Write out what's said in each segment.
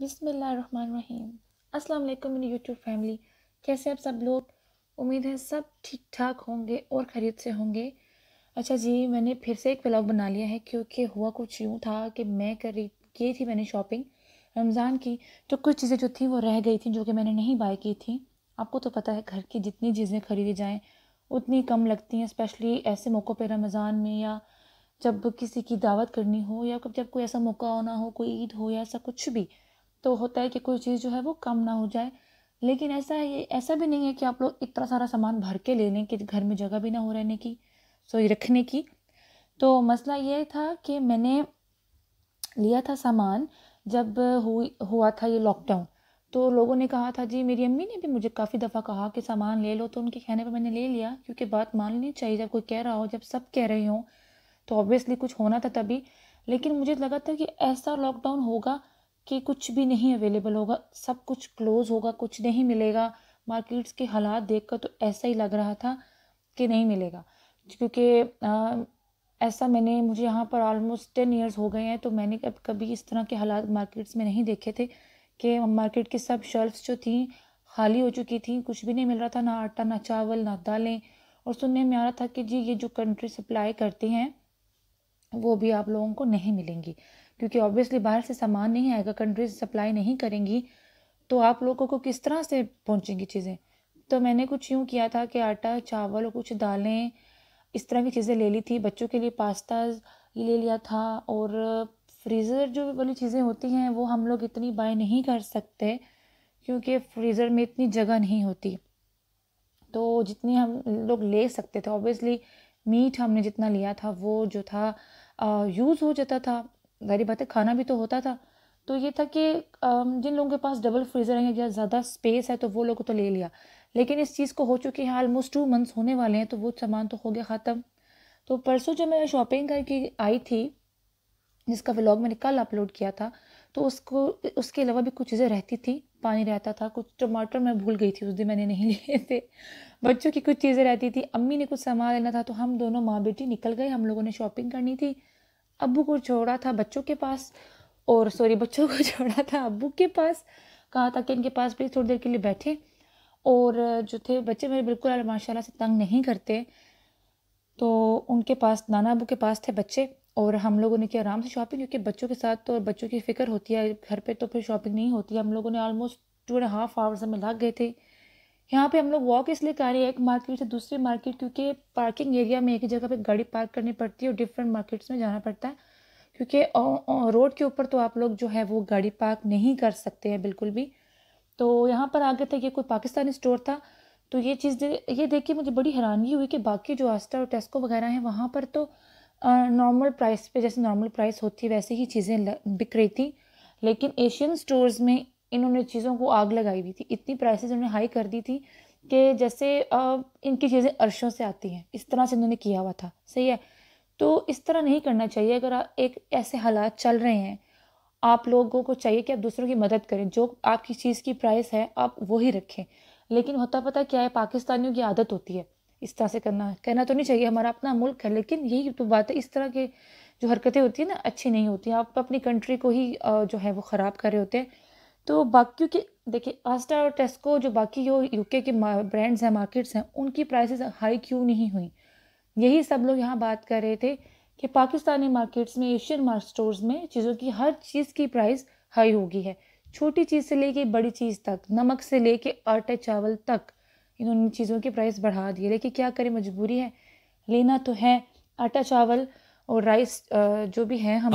बिसमीम अस्सलाम वालेकुम मेरी यूट्यूब फैमिली कैसे आप सब लोग उम्मीद है सब ठीक ठाक होंगे और ख़रीद से होंगे अच्छा जी मैंने फिर से एक व्लॉग बना लिया है क्योंकि हुआ कुछ यूँ था कि मैं रही की थी मैंने शॉपिंग रमज़ान की तो कुछ चीज़ें जो थी वो रह गई थी जो कि मैंने नहीं बाय की थी आपको तो पता है घर की जितनी चीज़ें खरीदी जाएँ उतनी कम लगती हैं स्पेशली ऐसे मौक़ों पर रमज़ान में या जब किसी की दावत करनी हो या जब कोई ऐसा मौका होना हो कोई ईद हो या ऐसा कुछ भी तो होता है कि कोई चीज़ जो है वो कम ना हो जाए लेकिन ऐसा है ऐसा भी नहीं है कि आप लोग इतना सारा सामान भर के ले लें कि घर में जगह भी ना हो रहने की सो रखने की तो मसला ये था कि मैंने लिया था सामान जब हुई हुआ था ये लॉकडाउन तो लोगों ने कहा था जी मेरी अम्मी ने भी मुझे काफ़ी दफ़ा कहा कि सामान ले लो तो उनके कहने पर मैंने ले लिया क्योंकि बात मान लेनी चाहिए जब कोई कह रहा हो जब सब कह रहे हों तो ऑब्वियसली कुछ होना था तभी लेकिन मुझे लगा था कि ऐसा लॉकडाउन होगा कि कुछ भी नहीं अवेलेबल होगा सब कुछ क्लोज़ होगा कुछ नहीं मिलेगा मार्केट्स के हालात देखकर तो ऐसा ही लग रहा था कि नहीं मिलेगा क्योंकि ऐसा मैंने मुझे यहाँ पर ऑलमोस्ट टेन ईयर्स हो गए हैं तो मैंने कब कभी इस तरह के हालात मार्केट्स में नहीं देखे थे कि मार्केट की सब शेल्फ्स जो थी खाली हो चुकी थी कुछ भी नहीं मिल रहा था ना आटा ना चावल ना दालें और सुनने में आ रहा था कि जी ये जो कंट्री सप्लाई करती हैं वो भी आप लोगों को नहीं मिलेंगी क्योंकि ऑब्वियसली बाहर से सामान नहीं आएगा कंट्रीज सप्लाई नहीं करेंगी तो आप लोगों को किस तरह से पहुँचेंगी चीज़ें तो मैंने कुछ यूँ किया था कि आटा चावल और कुछ दालें इस तरह की चीज़ें ले ली थी बच्चों के लिए पास्ता ले लिया था और फ्रीज़र जो वाली चीज़ें होती हैं वो हम लोग इतनी बाय नहीं कर सकते क्योंकि फ्रीज़र में इतनी जगह नहीं होती तो जितनी हम लोग ले सकते थे ऑब्वियसली मीट हमने जितना लिया था वो जो था यूज़ हो जाता था गरीब बात है खाना भी तो होता था तो ये था कि जिन लोगों के पास डबल फ्रीज़र है या ज़्यादा स्पेस है तो वो लोग तो ले लिया लेकिन इस चीज़ को हो चुकी है आलमोस्ट टू मंथ्स होने वाले हैं तो वो सामान तो हो गया ख़त्म तो परसों जब मैं शॉपिंग करके आई थी जिसका व्लॉग मैंने कल अपलोड किया था तो उसको उसके अलावा भी कुछ चीज़ें रहती थी पानी रहता था कुछ टमाटर मैं भूल गई थी उस दिन मैंने नहीं लिए थे बच्चों की कुछ चीज़ें रहती थी अम्मी ने कुछ सामान लेना था तो हम दोनों माँ बेटी निकल गए हम लोगों ने शॉपिंग करनी थी अबू को छोड़ा था बच्चों के पास और सॉरी बच्चों को छोड़ा था अबू के पास कहा था कि इनके पास प्लीज़ थोड़ी देर के लिए बैठे और जो थे बच्चे मेरे बिल्कुल माशाल्लाह से तंग नहीं करते तो उनके पास नाना अबू के पास थे बच्चे और हम लोगों ने किया आराम से शॉपिंग क्योंकि बच्चों के साथ तो बच्चों की फ़िक्र होती है घर पे तो फिर शॉपिंग नहीं होती हम लोगों ने almost two and half hours हमें लग गए थे यहाँ पे हम लोग वॉक इसलिए कर रहे हैं एक मार्केट से दूसरी मार्केट क्योंकि पार्किंग एरिया में एक ही जगह पे गाड़ी पार्क करनी पड़ती है और डिफरेंट मार्केट्स में जाना पड़ता है क्योंकि रोड के ऊपर तो आप लोग जो है वो गाड़ी पार्क नहीं कर सकते हैं बिल्कुल भी तो यहाँ पर आगे तक ये कोई पाकिस्तानी स्टोर था तो ये चीज़ दे, ये देख के मुझे बड़ी हैरानगी हुई कि बाकी जो आस्था और टेस्को वगैरह हैं वहाँ पर तो नॉर्मल प्राइस पर जैसे नॉर्मल प्राइस होती है वैसे ही चीज़ें बिक रही थी लेकिन एशियन स्टोर्स में इन्होंने चीज़ों को आग लगाई हुई थी इतनी प्राइसेस उन्होंने हाई कर दी थी कि जैसे इनकी चीज़ें अरशों से आती हैं इस तरह से इन्होंने किया हुआ था सही है तो इस तरह नहीं करना चाहिए अगर आप एक ऐसे हालात चल रहे हैं आप लोगों को चाहिए कि आप दूसरों की मदद करें जो आपकी चीज़ की प्राइस है आप वो ही रखें लेकिन होता पता क्या है पाकिस्तानियों की आदत होती है इस तरह से करना कहना तो नहीं चाहिए हमारा अपना मुल्क है लेकिन यही तो बात है इस तरह के जो हरकतें होती हैं ना अच्छी नहीं होती आप अपनी कंट्री को ही जो है वो ख़राब कर रहे होते हैं तो बाकी के देखिए आस्टा और टेस्को जो बाकी जो यूके के ब्रांड्स हैं मार्केट्स हैं उनकी प्राइसेस हाई क्यों नहीं हुई यही सब लोग यहाँ बात कर रहे थे कि पाकिस्तानी मार्केट्स में एशियन मार्क स्टोर्स में चीज़ों की हर चीज़ की प्राइस हाई होगी है छोटी चीज़ से लेके बड़ी चीज़ तक नमक से लेके आटे चावल तक इन्होंने चीज़ों की प्राइस बढ़ा दी लेकिन क्या करें मजबूरी है लेना तो है आटा चावल और राइस जो भी है हम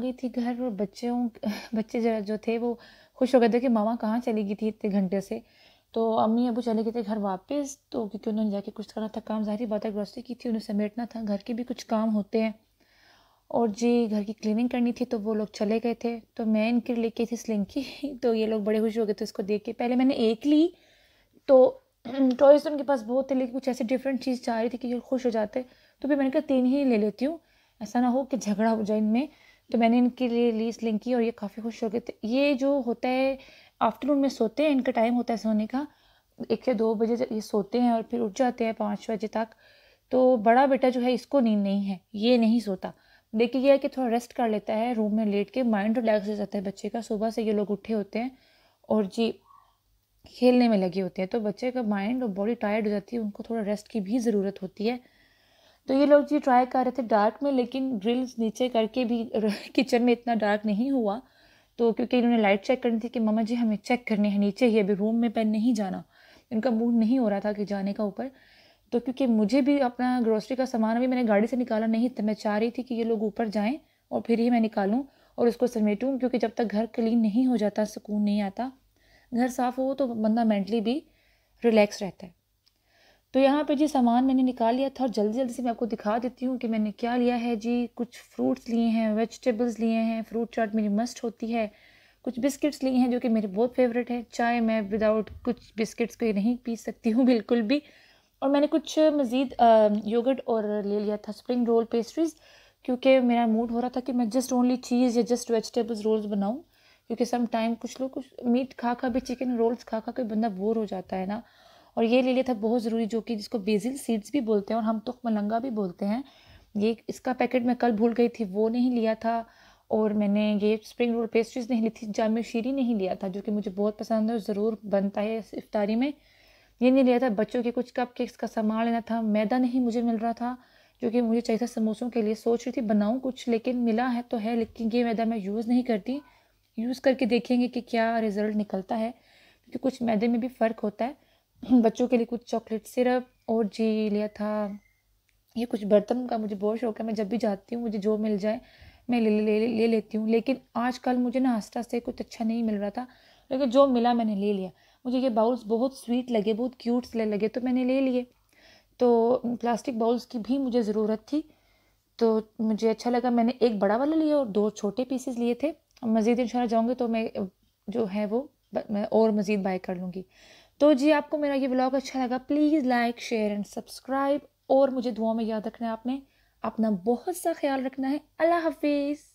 गई थी घर और बच्चों बच्चे जरा जो थे वो खुश हो गए थे कि मामा कहाँ चली गई थी इतने घंटे से तो अम्मी अबू चले गए थे घर वापस तो क्योंकि उन्होंने जाके कुछ करना था काम ज़ाहिर बात है की थी उन्हें समेटना था घर के भी कुछ काम होते हैं और जी घर की क्लीनिंग करनी थी तो वो लोग चले गए थे तो मैं इनके लिए लेके थी स्लिंकी तो ये लोग बड़े खुश हो गए थे इसको देख के पहले मैंने एक ली तो टॉयज़ तो उनके पास बहुत थे लेकिन कुछ ऐसे डिफरेंट चीज़ चाह रही थी कि ये खुश हो जाते तो फिर मैंने कहा तीन ही ले लेती हूँ ऐसा ना हो कि झगड़ा हो जाए इनमें तो मैंने इनके लिए लीज लिंक की और ये काफ़ी खुश हो गए थे तो ये जो होता है आफ्टरनून में सोते हैं इनका टाइम होता है सोने का एक या दो बजे ये सोते हैं और फिर उठ जाते हैं पाँच बजे तक तो बड़ा बेटा जो है इसको नींद नहीं है ये नहीं सोता देखिए यह है कि थोड़ा रेस्ट कर लेता है रूम में लेट के माइंड रिलैक्स हो जाता है बच्चे का सुबह से ये लोग उठे होते हैं और जी खेलने में लगे होते हैं तो बच्चे का माइंड और बॉडी टायर्ड हो जाती है उनको थोड़ा रेस्ट की भी ज़रूरत होती है तो ये लोग जी ट्राई कर रहे थे डार्क में लेकिन ग्रिल्स नीचे करके भी किचन में इतना डार्क नहीं हुआ तो क्योंकि इन्होंने लाइट चेक करनी थी कि मामा जी हमें चेक करने हैं नीचे ही अभी रूम में पहन नहीं जाना इनका मूड नहीं हो रहा था कि जाने का ऊपर तो क्योंकि मुझे भी अपना ग्रोसरी का सामान अभी मैंने गाड़ी से निकाला नहीं तो मैं चाह रही थी कि ये लोग ऊपर जाएँ और फिर ही मैं निकालूँ और उसको समेटूँ क्योंकि जब तक घर क्लीन नहीं हो जाता सुकून नहीं आता घर साफ़ हो तो बंदा मेंटली भी रिलैक्स रहता है तो यहाँ पे जी सामान मैंने निकाल लिया था और जल्दी जल्दी से मैं आपको दिखा देती हूँ कि मैंने क्या लिया है जी कुछ फ्रूट्स लिए हैं वेजिटेबल्स लिए हैं फ्रूट चाट मेरी मस्ट होती है कुछ बिस्किट्स लिए हैं जो कि मेरे बहुत फेवरेट है चाय मैं विदाउट कुछ बिस्किट्स को नहीं पी सकती हूँ बिल्कुल भी और मैंने कुछ मज़ीद योगर्ट और ले लिया था स्प्रिंग रोल पेस्ट्रीज़ क्योंकि मेरा मूड हो रहा था कि मैं जस्ट ओनली चीज़ या जस्ट वेजिटेबल्स रोल्स बनाऊँ क्योंकि सम टाइम कुछ लोग कुछ मीट खा खा भी चिकन रोल्स खा खा के बंदा बोर हो जाता है ना और ये ले लिया था बहुत ज़रूरी जो कि जिसको बेजिल सीड्स भी बोलते हैं और हम तो मलंगा भी बोलते हैं ये इसका पैकेट मैं कल भूल गई थी वो नहीं लिया था और मैंने ये स्प्रिंग रोल पेस्ट्रीज नहीं ली थी जाम शीरी नहीं लिया था जो कि मुझे बहुत पसंद है और ज़रूर बनता है इस इफ्तारी में ये नहीं लिया था बच्चों के कुछ कप केक्स का सामान लेना था मैदा नहीं मुझे मिल रहा था जो कि मुझे चाहिए था समोसों के लिए सोच रही थी बनाऊँ कुछ लेकिन मिला है तो है लेकिन ये मैदा मैं यूज़ नहीं करती यूज़ करके देखेंगे कि क्या रिज़ल्ट निकलता है क्योंकि कुछ मैदे में भी फ़र्क होता है बच्चों के लिए कुछ चॉकलेट सिरप और जी लिया था ये कुछ बर्तन का मुझे बहुत शौक है मैं जब भी जाती हूँ मुझे जो मिल जाए मैं ले ले, ले, ले लेती हूँ लेकिन आजकल मुझे ना आस्था से कुछ अच्छा नहीं मिल रहा था लेकिन जो मिला मैंने ले लिया मुझे ये बाउल्स बहुत स्वीट लगे बहुत क्यूट लगे तो मैंने ले लिए तो प्लास्टिक बाउल्स की भी मुझे ज़रूरत थी तो मुझे अच्छा लगा मैंने एक बड़ा वाला लिया और दो छोटे पीसेस लिए थे मज़ीद शाला जाऊँगी तो मैं जो है वो मैं और मज़ीद बाय कर लूँगी तो जी आपको मेरा ये ब्लॉग अच्छा लगा please like share and subscribe और मुझे दुआ में याद रखना है आपने अपना बहुत सा ख्याल रखना है अल्लाह हाफिज़